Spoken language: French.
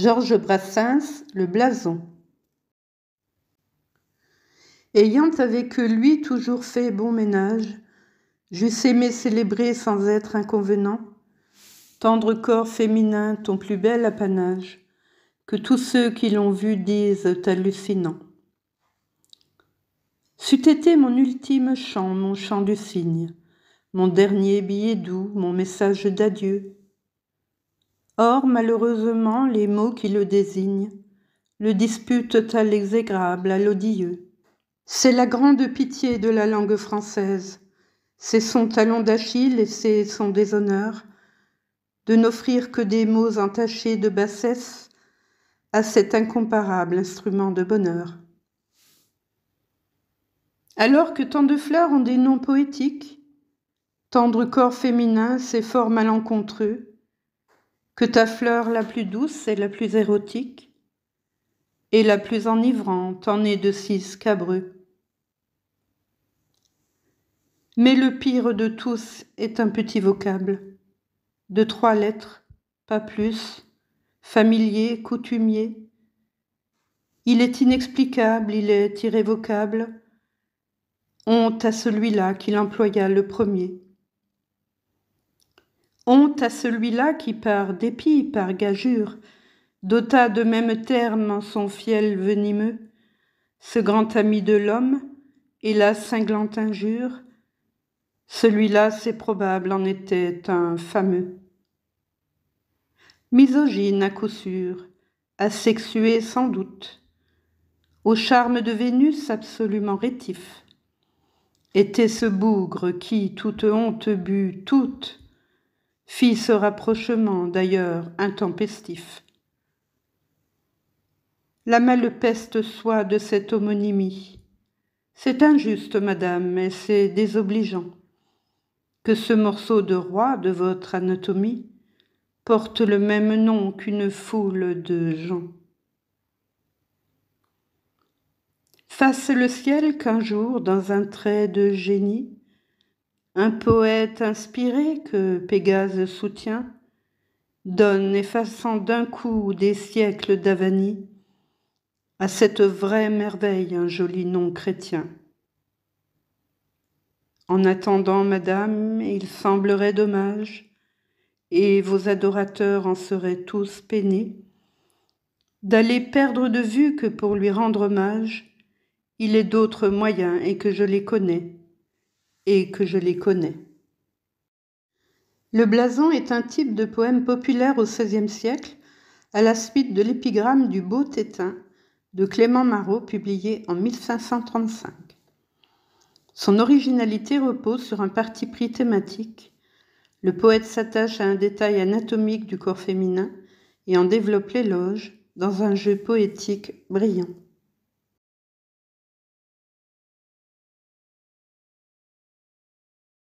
Georges Brassens, Le blason. Ayant avec lui toujours fait bon ménage, j'eusse aimé célébrer sans être inconvenant, tendre corps féminin, ton plus bel apanage, que tous ceux qui l'ont vu disent hallucinant. C'eût été mon ultime chant, mon chant du cygne, mon dernier billet doux, mon message d'adieu, Or, malheureusement, les mots qui le désignent le disputent à l'exégrable, à l'odieux. C'est la grande pitié de la langue française. C'est son talon d'Achille et c'est son déshonneur de n'offrir que des mots entachés de bassesse à cet incomparable instrument de bonheur. Alors que tant de fleurs ont des noms poétiques, tendre corps féminin, ses formes malencontreux, que ta fleur la plus douce et la plus érotique, et la plus enivrante en est de six cabreux. Mais le pire de tous est un petit vocable, de trois lettres, pas plus, familier, coutumier. Il est inexplicable, il est irrévocable. Honte à celui-là qui l'employa le premier. Honte à celui-là qui par dépit, par gageure, dota de même terme son fiel venimeux, ce grand ami de l'homme, et la cinglante injure, celui-là, c'est probable, en était un fameux. Misogyne à coup sûr, asexué sans doute, au charme de Vénus absolument rétif, était ce bougre qui, toute honte but, toute, fit ce rapprochement d'ailleurs intempestif. La malpeste soit de cette homonymie. C'est injuste, madame, et c'est désobligeant que ce morceau de roi de votre anatomie porte le même nom qu'une foule de gens. Fasse le ciel qu'un jour, dans un trait de génie, un poète inspiré que Pégase soutient donne, effaçant d'un coup des siècles d'avanie, à cette vraie merveille un joli nom chrétien. En attendant, madame, il semblerait dommage, et vos adorateurs en seraient tous peinés, d'aller perdre de vue que pour lui rendre hommage, il est d'autres moyens et que je les connais et que je les connais. Le blason est un type de poème populaire au XVIe siècle, à la suite de l'épigramme du Beau Tétin de Clément Marot, publié en 1535. Son originalité repose sur un parti pris thématique. Le poète s'attache à un détail anatomique du corps féminin et en développe l'éloge dans un jeu poétique brillant.